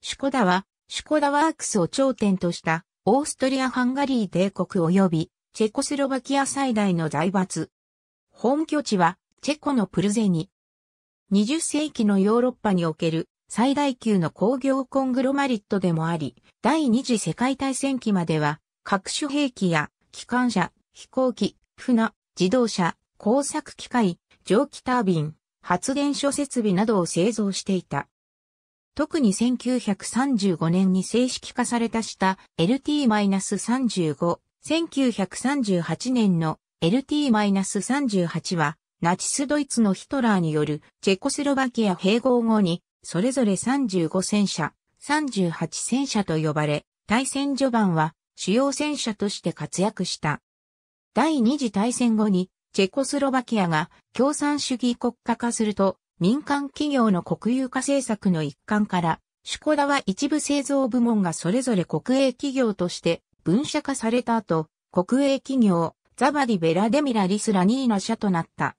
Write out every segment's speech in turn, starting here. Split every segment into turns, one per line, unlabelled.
シュコダは、シュコダワークスを頂点とした、オーストリア・ハンガリー帝国及び、チェコスロバキア最大の財閥。本拠地は、チェコのプルゼニ。20世紀のヨーロッパにおける最大級の工業コングロマリットでもあり、第二次世界大戦期までは、各種兵器や機関車、飛行機、船、自動車、工作機械、蒸気タービン、発電所設備などを製造していた。特に1935年に正式化されたした LT-35、1938年の LT-38 は、ナチスドイツのヒトラーによるチェコスロバキア併合後に、それぞれ35戦車、38戦車と呼ばれ、対戦序盤は主要戦車として活躍した。第二次大戦後に、チェコスロバキアが共産主義国家化すると、民間企業の国有化政策の一環から、シュコダは一部製造部門がそれぞれ国営企業として分社化された後、国営企業、ザバディ・ベラデミラ・リス・ラニーナ社となった。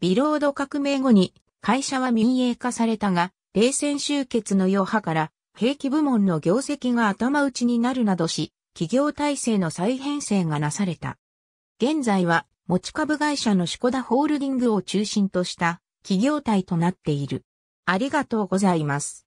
ビロード革命後に会社は民営化されたが、冷戦終結の余波から兵器部門の業績が頭打ちになるなどし、企業体制の再編成がなされた。現在は持ち株会社のシコダホールディングを中心とした企業体となっている。ありがとうございます。